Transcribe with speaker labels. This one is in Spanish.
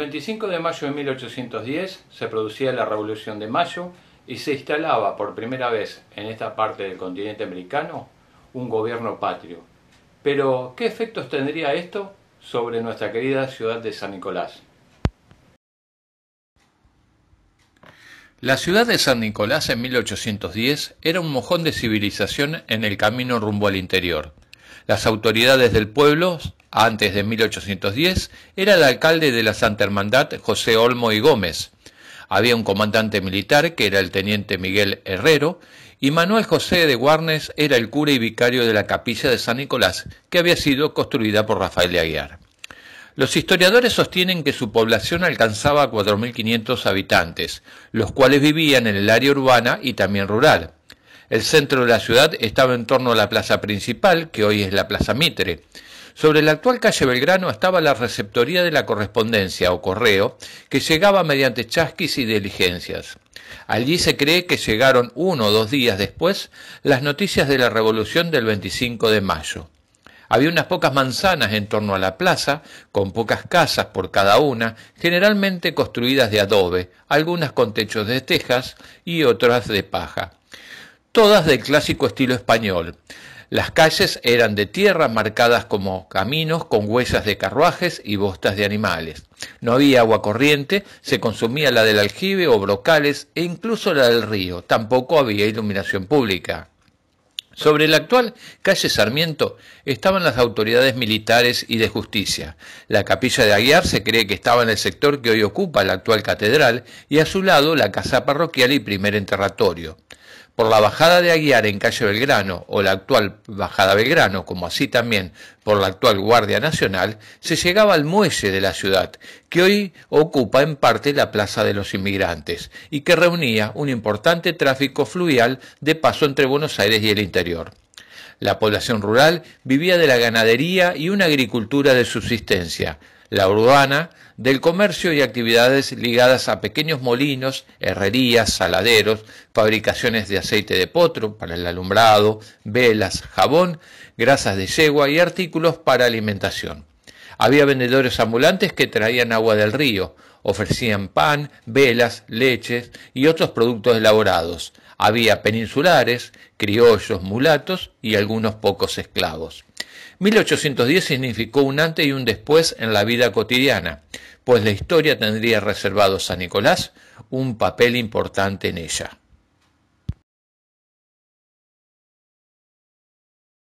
Speaker 1: 25 de mayo de 1810 se producía la Revolución de Mayo y se instalaba por primera vez en esta parte del continente americano un gobierno patrio. Pero, ¿qué efectos tendría esto sobre nuestra querida ciudad de San Nicolás? La ciudad de San Nicolás en 1810 era un mojón de civilización en el camino rumbo al interior. Las autoridades del pueblo antes de 1810, era el alcalde de la Santa Hermandad José Olmo y Gómez. Había un comandante militar que era el teniente Miguel Herrero y Manuel José de Guarnes era el cura y vicario de la capilla de San Nicolás, que había sido construida por Rafael de Aguiar. Los historiadores sostienen que su población alcanzaba 4.500 habitantes, los cuales vivían en el área urbana y también rural. El centro de la ciudad estaba en torno a la plaza principal, que hoy es la Plaza Mitre. Sobre la actual calle Belgrano estaba la receptoría de la correspondencia o correo, que llegaba mediante chasquis y diligencias. Allí se cree que llegaron uno o dos días después las noticias de la revolución del 25 de mayo. Había unas pocas manzanas en torno a la plaza, con pocas casas por cada una, generalmente construidas de adobe, algunas con techos de tejas y otras de paja todas del clásico estilo español. Las calles eran de tierra marcadas como caminos con huellas de carruajes y bostas de animales. No había agua corriente, se consumía la del aljibe o brocales e incluso la del río. Tampoco había iluminación pública. Sobre la actual calle Sarmiento estaban las autoridades militares y de justicia. La capilla de Aguiar se cree que estaba en el sector que hoy ocupa la actual catedral y a su lado la casa parroquial y primer enterratorio por la bajada de Aguiar en calle Belgrano o la actual bajada Belgrano, como así también por la actual Guardia Nacional, se llegaba al muelle de la ciudad, que hoy ocupa en parte la Plaza de los Inmigrantes y que reunía un importante tráfico fluvial de paso entre Buenos Aires y el interior. La población rural vivía de la ganadería y una agricultura de subsistencia, la urbana del comercio y actividades ligadas a pequeños molinos, herrerías, saladeros, fabricaciones de aceite de potro para el alumbrado, velas, jabón, grasas de yegua y artículos para alimentación. Había vendedores ambulantes que traían agua del río, ofrecían pan, velas, leches y otros productos elaborados. Había peninsulares, criollos, mulatos y algunos pocos esclavos. 1810 significó un antes y un después en la vida cotidiana, pues la historia tendría reservado a San Nicolás un papel importante en ella.